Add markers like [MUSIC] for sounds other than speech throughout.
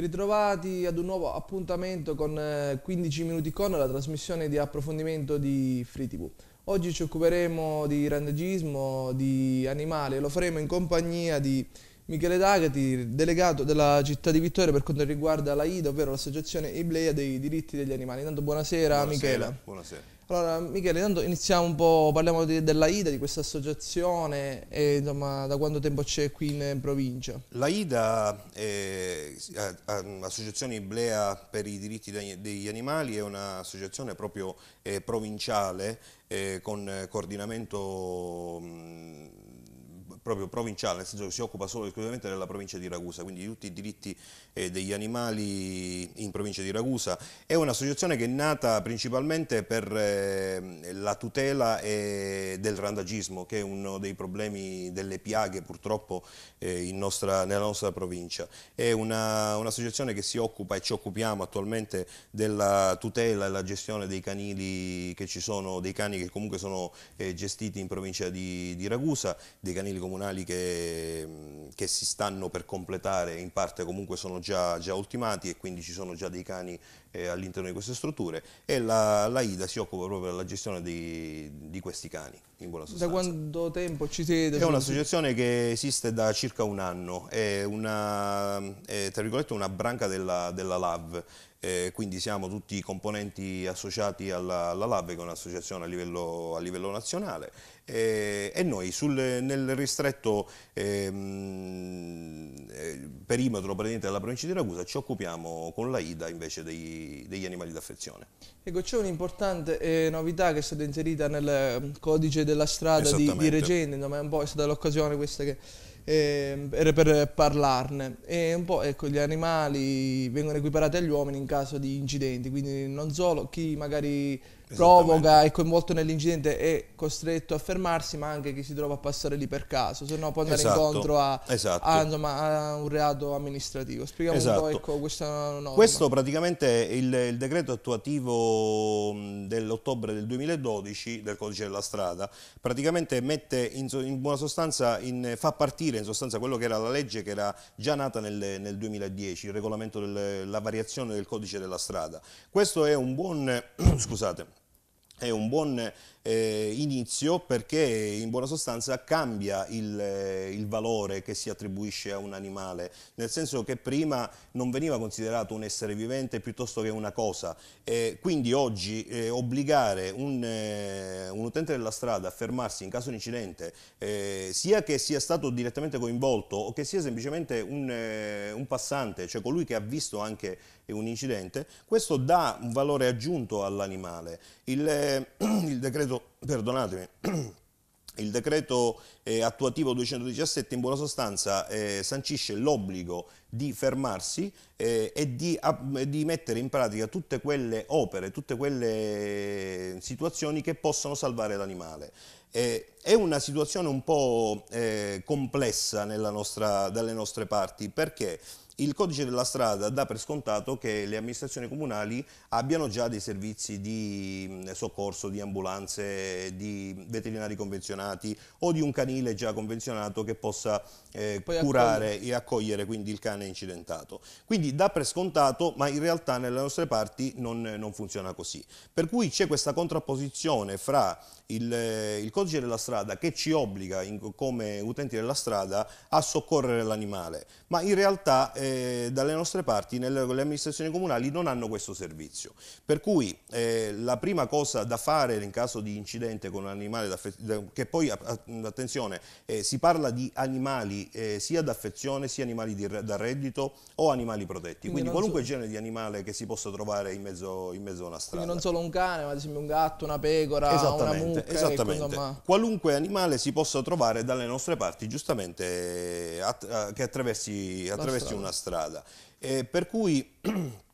Ben ritrovati ad un nuovo appuntamento con 15 eh, minuti con la trasmissione di approfondimento di Free TV. Oggi ci occuperemo di randagismo, di animali e lo faremo in compagnia di Michele D'Agati, delegato della città di Vittoria per quanto riguarda la IDA, ovvero l'associazione Iblea dei diritti degli animali. Intanto buonasera, buonasera Michele. Buonasera. Allora, Michele, intanto iniziamo un po', parliamo di, della IDA, di questa associazione e insomma, da quanto tempo c'è qui in provincia? La IDA, è, Associazione Iblea per i diritti degli animali, è un'associazione proprio eh, provinciale eh, con coordinamento mh, mm, proprio provinciale, nel senso che si occupa solo esclusivamente della provincia di Ragusa, quindi di tutti i diritti eh, degli animali in provincia di Ragusa. È un'associazione che è nata principalmente per eh, la tutela eh, del randagismo, che è uno dei problemi delle piaghe purtroppo eh, nostra, nella nostra provincia. È un'associazione un che si occupa e ci occupiamo attualmente della tutela e la gestione dei canili che ci sono, dei cani che comunque sono eh, gestiti in provincia di, di Ragusa, dei canili comunque comunali che, che, si stanno per completare, in parte comunque sono già, già ultimati e quindi ci sono già dei cani eh, all'interno di queste strutture e la, la, IDA si occupa proprio della gestione di, di questi cani, in buona sostanza. Da quanto tempo ci siete? È un'associazione che esiste da circa un anno, è una, è, tra virgolette, una branca della, della LAV, eh, quindi siamo tutti i componenti associati alla, alla LAV che è un'associazione a, a livello, nazionale eh, e noi sul, nel ristretto ehm, eh, perimetro della provincia di Ragusa ci occupiamo con la IDA invece dei degli animali d'affezione. Ecco, c'è un'importante eh, novità che è stata inserita nel mm, codice della strada di, di Regende, ma è un po' è stata l'occasione questa che, eh, per, per, parlarne. E un po' ecco, gli animali vengono equiparati agli uomini in caso di incidenti, quindi non solo chi magari provoca, è coinvolto nell'incidente, è costretto a fermarsi, ma anche chi si trova a passare lì per caso, se no può andare esatto, incontro a, esatto. a, insomma, a, un reato amministrativo. Spieghiamo esatto. un po' esatto. ecco, questa norma. Questo praticamente è il, il decreto attuativo dell'ottobre del 2012 del codice della strada, praticamente mette in, in buona sostanza, in, fa partire in sostanza quello che era la legge che era già nata nel, nel 2010, il regolamento della variazione del codice della strada. Questo è un buon, [CLEARS THROAT] scusate, è un buon eh, inizio perché in buona sostanza cambia il, eh, il, valore che si attribuisce a un animale, nel senso che prima non veniva considerato un essere vivente piuttosto che una cosa, eh, quindi oggi eh, obbligare un, eh, un, utente della strada a fermarsi in caso di incidente, eh, sia che sia stato direttamente coinvolto o che sia semplicemente un, un passante, cioè colui che ha visto anche è un incidente, questo dà un valore aggiunto all'animale. Il, eh, [CLEARS THROAT] il decreto, perdonatemi, [CLEARS THROAT] il decreto eh, attuativo 217 in buona sostanza eh, sancisce l'obbligo di fermarsi eh, e di, di, mettere in pratica tutte quelle opere, tutte quelle situazioni che possono salvare l'animale. Eh, è una situazione un po' eh, complessa nostra, dalle nostre parti perché il codice della strada dà per scontato che le amministrazioni comunali abbiano già dei servizi di mm, soccorso, di ambulanze, di veterinari convenzionati o di un canile già convenzionato che possa eh, curare accogliere. e accogliere quindi il cane incidentato. Quindi dà per scontato, ma in realtà nelle nostre parti non, non funziona così. Per cui c'è questa contrapposizione fra il, eh, il, codice della strada che ci obbliga in, come utenti della strada a soccorrere l'animale, ma in realtà eh, dalle nostre parti nelle, le amministrazioni comunali non hanno questo servizio. Per cui eh, la prima cosa da fare in caso di incidente con un animale, da, che poi attenzione, eh, si parla di animali eh, sia d'affezione sia animali di, da reddito o animali protetti, quindi, quindi qualunque so. genere di animale che si possa trovare in mezzo, in mezzo a una strada. Quindi non solo un cane, ma ad esempio un gatto, una pecora, una mucca mucche. Eh, esattamente. Ma... Qualunque animale si possa trovare dalle nostre parti, giustamente, eh, att eh, che attraversi, attraversi strada. una strada. E per cui... [CLEARS THROAT]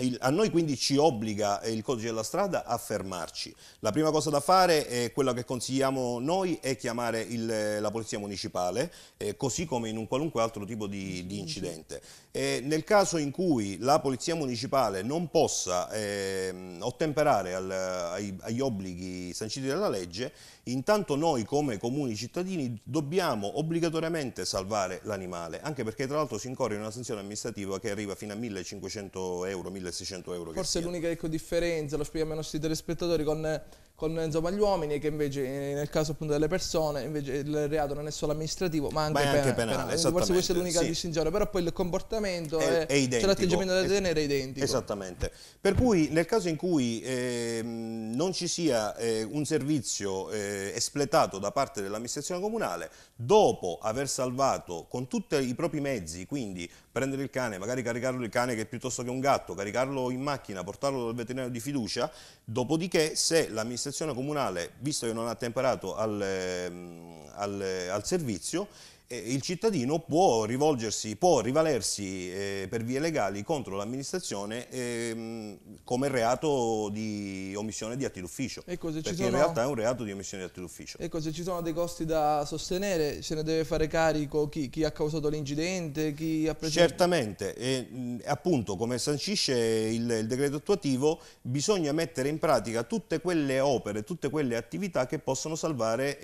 Il, a noi quindi ci obbliga eh, il codice della strada a fermarci. La prima cosa da fare, è quella che consigliamo noi, è chiamare il, eh, la polizia municipale, eh, così come in un qualunque altro tipo di, di incidente. E eh, nel caso in cui la polizia municipale non possa eh, ottemperare al, ai, agli obblighi sanciti dalla legge, Intanto noi come comuni cittadini dobbiamo obbligatoriamente salvare l'animale, anche perché tra l'altro si incorre in una sanzione amministrativa che arriva fino a 1500 euro, 1600 euro. Forse l'unica ecco, differenza, lo spieghiamo ai nostri telespettatori, con con insomma, gli uomini che invece eh, nel caso appunto delle persone invece il reato non è solo amministrativo ma anche, ma anche penale, penale, penale. forse questa è l'unica sì. distinzione però poi il comportamento è, è, è identico cioè l'atteggiamento da tenere è identico esattamente per cui nel caso in cui eh, non ci sia eh, un servizio eh, espletato da parte dell'amministrazione comunale dopo aver salvato con tutti i propri mezzi quindi prendere il cane magari caricarlo il cane che piuttosto che un gatto caricarlo in macchina portarlo dal veterinario di fiducia dopodiché se l'amministrazione l'amministrazione comunale, visto che non ha temperato al, ehm, al, al servizio, eh, il cittadino può rivolgersi, può rivalersi eh, per vie legali contro l'amministrazione ehm, come reato di omissione di atti d'ufficio, perché sono... in realtà è un reato di omissione di atti d'ufficio. Ecco, se ci sono dei costi da sostenere, se ne deve fare carico chi, chi ha causato l'incidente, chi ha preso... Certamente, e, appunto come sancisce il, il decreto attuativo, bisogna mettere in pratica tutte quelle opere, tutte quelle attività che possono salvare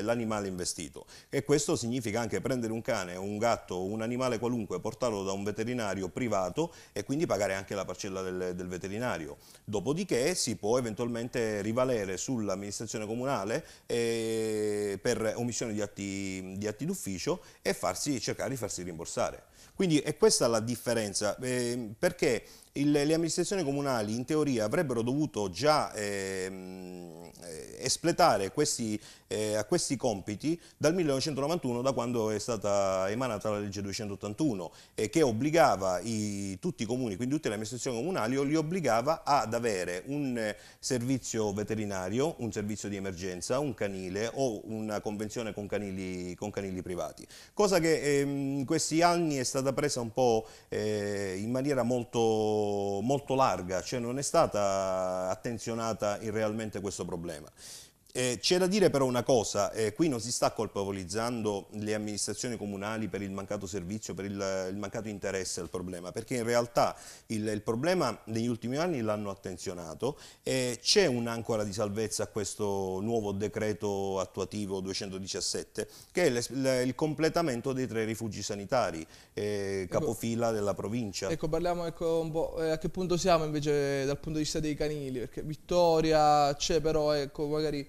l'animale investito e questo significa anche prendere un cane un gatto un animale qualunque, portarlo da un veterinario privato e quindi pagare anche la parcella del, del veterinario. Dopodiché si può eventualmente rivalere sull'amministrazione comunale e per omissione di atti, di atti d'ufficio e farsi, cercare di farsi rimborsare. Quindi è questa la differenza, eh, perché il, le amministrazioni comunali in teoria avrebbero dovuto già ehm, eh, espletare questi, eh, a questi compiti dal 1991, da quando è stata emanata la legge 281, eh, che obbligava i, tutti i comuni, quindi tutte le amministrazioni comunali, li obbligava ad avere un eh, servizio veterinario, un servizio di emergenza, un canile o un una convenzione con canili, con canili privati, cosa che ehm, in questi anni è stata presa un po' eh, in maniera molto, molto larga, cioè non è stata attenzionata realmente questo problema. Eh, c'è da dire però una cosa, eh, qui non si sta colpevolizzando le amministrazioni comunali per il mancato servizio, per il, il mancato interesse al problema, perché in realtà il, il problema negli ultimi anni l'hanno attenzionato, eh, c'è un'ancora di salvezza a questo nuovo decreto attuativo 217 che è le, il completamento dei tre rifugi sanitari, eh, ecco, capofila ecco, della provincia. Ecco, parliamo ecco un po' eh, a che punto siamo invece dal punto di vista dei canili, perché Vittoria c'è però ecco magari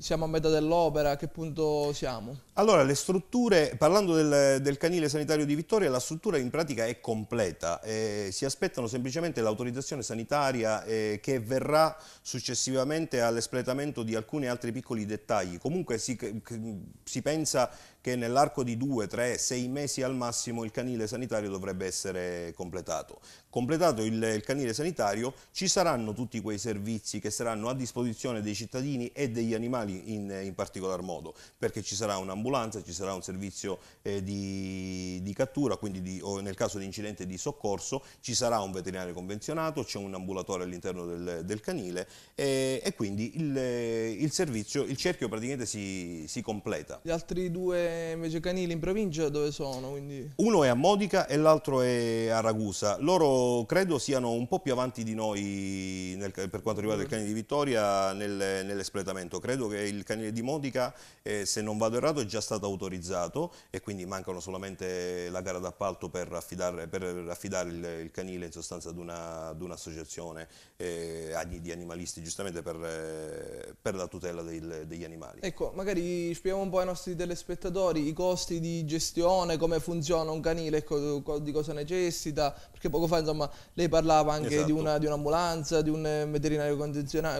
siamo a metà dell'opera, a che punto siamo? Allora, le strutture, parlando del, del canile sanitario di Vittoria, la struttura in pratica è completa, eh, si aspettano semplicemente l'autorizzazione sanitaria eh, che verrà successivamente all'espletamento di alcuni altri piccoli dettagli, comunque si, si pensa che nell'arco di due, tre, sei mesi al massimo il canile sanitario dovrebbe essere completato. Completato il, il canile sanitario ci saranno tutti quei servizi che saranno a disposizione dei cittadini e degli animali sanitari in, in, particolar modo, perché ci sarà un'ambulanza, ci sarà un servizio eh, di, di, cattura, quindi di, nel caso di incidente di soccorso ci sarà un veterinario convenzionato, c'è un ambulatorio all'interno del, del, canile e, e quindi il, il, servizio, il cerchio praticamente si, si, completa. Gli altri due invece canili in provincia dove sono? Quindi... Uno è a Modica e l'altro è a Ragusa, loro credo siano un po' più avanti di noi nel, per quanto riguarda il canile di Vittoria nel, nell'espletamento, credo che il canile di Modica, eh, se non vado errato, è già stato autorizzato e quindi mancano solamente la gara d'appalto per affidare, per affidare il, il, canile in sostanza ad, un'associazione un eh, di animalisti, giustamente per, eh, per la tutela del, degli animali. Ecco, magari spieghiamo un po' ai nostri telespettatori i costi di gestione, come funziona un canile, ecco, di cosa necessita, perché poco fa insomma, lei parlava anche esatto. di un'ambulanza, di, un di un veterinario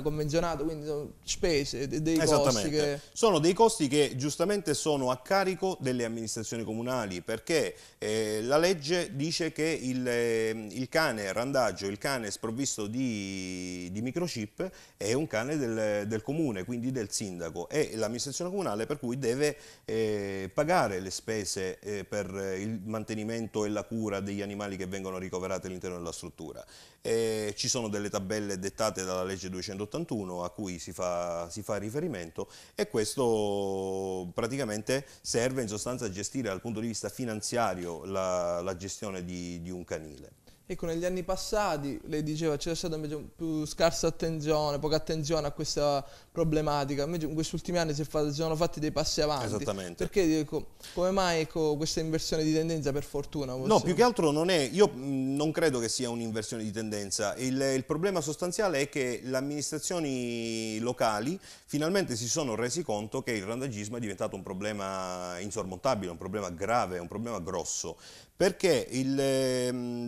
convenzionato, quindi spese, dei costi eh Esattamente. Che... Sono dei costi che giustamente sono a carico delle amministrazioni comunali perché eh, la legge dice che il, ehm, il, cane randaggio, il cane sprovvisto di, di microchip è un cane del, del, comune, quindi del sindaco e l'amministrazione comunale per cui deve eh, pagare le spese eh, per il mantenimento e la cura degli animali che vengono ricoverati all'interno della struttura. Eh, ci sono delle tabelle dettate dalla legge 281 a cui si fa, si fa riferimento investimento e questo praticamente serve in sostanza a gestire dal punto di vista finanziario la, la gestione di, di un canile. Ecco, negli anni passati, lei diceva, c'era stata più scarsa attenzione, poca attenzione a questa problematica. Invece in questi ultimi anni si, fatto, si sono fatti dei passi avanti. Esattamente. Perché, ecco, come mai ecco, questa inversione di tendenza, per fortuna? Forse? No, più che altro non è, io non credo che sia un'inversione di tendenza. Il, il problema sostanziale è che le amministrazioni locali finalmente si sono resi conto che il randagismo è diventato un problema insormontabile, un problema grave, un problema grosso. Perché il,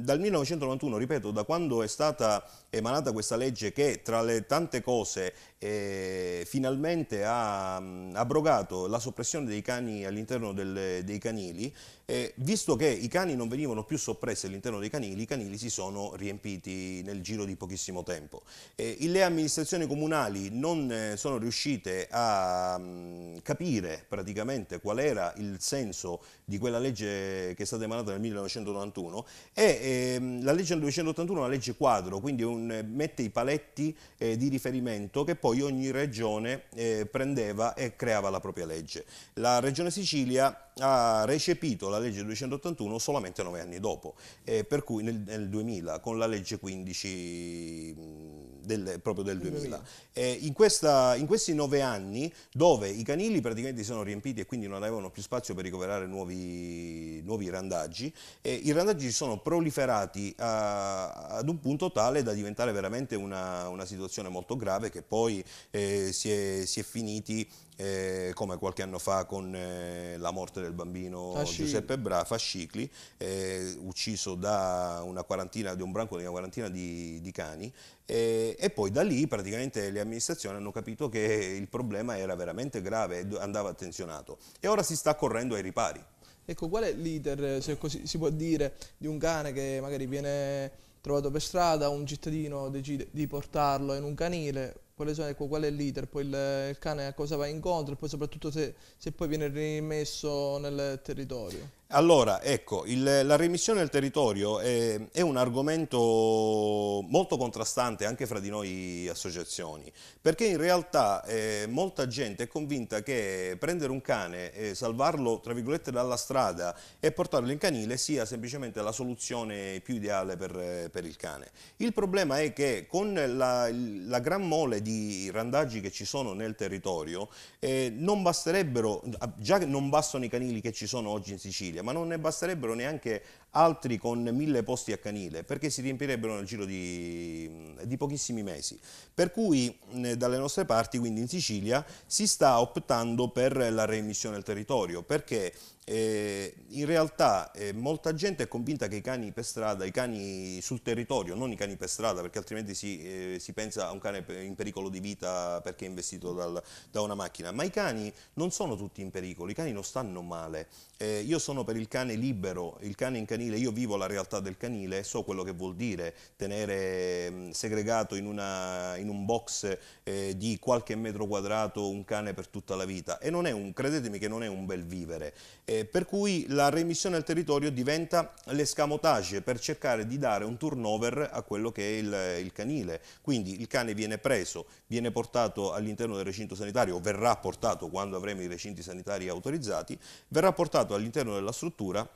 dal 1900 1991, ripeto, da quando è stata emanata questa legge che tra le tante cose eh, finalmente ha mh, mm, abrogato la soppressione dei cani all'interno dei canili, eh, visto che i cani non venivano più soppressi all'interno dei canili, i canili si sono riempiti nel giro di pochissimo tempo. Eh, le amministrazioni comunali non eh, sono riuscite a mh, mm, capire praticamente qual era il senso di quella legge che è stata emanata nel 1991 e ehm, la legge 1981 è una legge quadro, quindi un, eh, mette i paletti eh, di riferimento che poi ogni regione eh, prendeva e creava la propria legge. La regione Sicilia ha recepito la legge 281 solamente nove anni dopo, eh, per cui nel, nel, 2000 con la legge 15 del, proprio del 2000. Eh, in, questa, in, questi nove anni dove i canili praticamente si sono riempiti e quindi non avevano più spazio per ricoverare nuovi, nuovi randaggi, eh, i randaggi si sono proliferati a, ad un punto tale da diventare veramente una, una situazione molto grave che poi eh, si, è, si è finiti eh, come qualche anno fa con eh, la morte del bambino Fascicli. Giuseppe Bra, Fascicli, eh, ucciso da una quarantina, di un branco di una quarantina di, di cani, e, e, poi da lì praticamente le amministrazioni hanno capito che il problema era veramente grave e andava attenzionato. E ora si sta correndo ai ripari. Ecco, qual è l'iter, se così si può dire, di un cane che magari viene trovato per strada, un cittadino decide di portarlo in un canile, quali sono, ecco, qual è il leader, poi il, il, cane a cosa va incontro e poi soprattutto se, se poi viene rimesso nel territorio. Allora, ecco, il, la remissione del territorio è, è, un argomento molto contrastante anche fra di noi associazioni, perché in realtà eh, molta gente è convinta che prendere un cane, eh, salvarlo tra virgolette dalla strada e portarlo in canile sia semplicemente la soluzione più ideale per, per il cane. Il problema è che con la, la gran mole di di randaggi che ci sono nel territorio eh, non basterebbero, già che non bastano i canili che ci sono oggi in Sicilia, ma non ne basterebbero neanche altri con mille posti a canile, perché si riempirebbero nel giro di, di pochissimi mesi. Per cui dalle nostre parti, quindi in Sicilia, si sta optando per la reemissione del territorio, perché eh, in realtà eh, molta gente è convinta che i cani per strada, i cani sul territorio, non i cani per strada, perché altrimenti si, eh, si pensa a un cane in pericolo di vita perché è investito dal, da una macchina, ma i cani non sono tutti in pericolo, i cani non stanno male. Eh, io sono per il cane libero, il cane in canile canile, io vivo la realtà del canile, so quello che vuol dire tenere mm, segregato in, una, in un box eh, di qualche metro quadrato un cane per tutta la vita e non è un, credetemi che non è un bel vivere, eh, per cui la remissione al territorio diventa l'escamotage per cercare di dare un turnover a quello che è il, il canile, quindi il cane viene preso, viene portato all'interno del recinto sanitario, verrà portato quando avremo i recinti sanitari autorizzati, verrà portato all'interno della struttura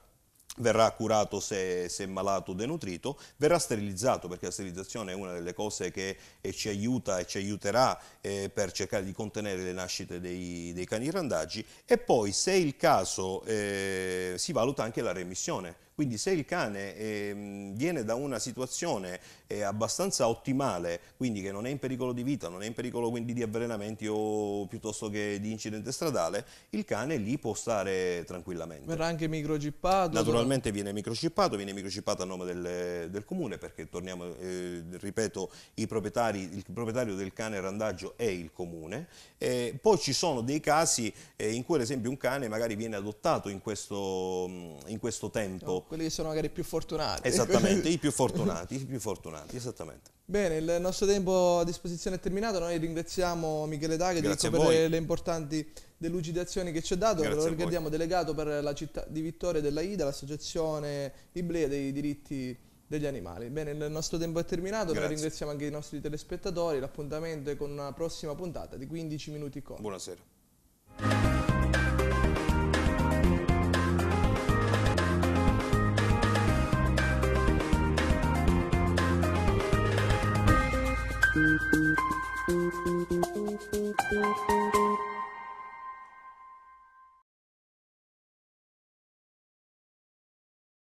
verrà curato se, se, è malato o denutrito, verrà sterilizzato perché la sterilizzazione è una delle cose che ci aiuta e ci aiuterà eh, per cercare di contenere le nascite dei, dei cani randaggi e poi se è il caso eh, si valuta anche la remissione quindi se il cane eh, viene da una situazione eh, abbastanza ottimale, quindi che non è in pericolo di vita, non è in pericolo quindi di avvelenamenti o piuttosto che di incidente stradale, il cane lì può stare tranquillamente. Verrà anche microcippato? Naturalmente viene microcippato, viene microcippato a nome del, del comune perché torniamo, eh, ripeto, il proprietario del cane randaggio è il comune. Eh, poi ci sono dei casi eh, in cui ad esempio un cane magari viene adottato in questo, in questo tempo quelli che sono magari più fortunati. Esattamente, i più [LAUGHS] fortunati, i più fortunati, esattamente. Bene, il nostro tempo a disposizione è terminato, noi ringraziamo Michele Daghi per le importanti delucidazioni che ci ha dato, Grazie lo ricordiamo delegato per la città di Vittoria della Ida, l'associazione Iblea dei diritti degli animali. Bene, il nostro tempo è terminato, Grazie. noi ringraziamo anche i nostri telespettatori, l'appuntamento è con una prossima puntata di 15 minuti con. Buonasera. Thank you.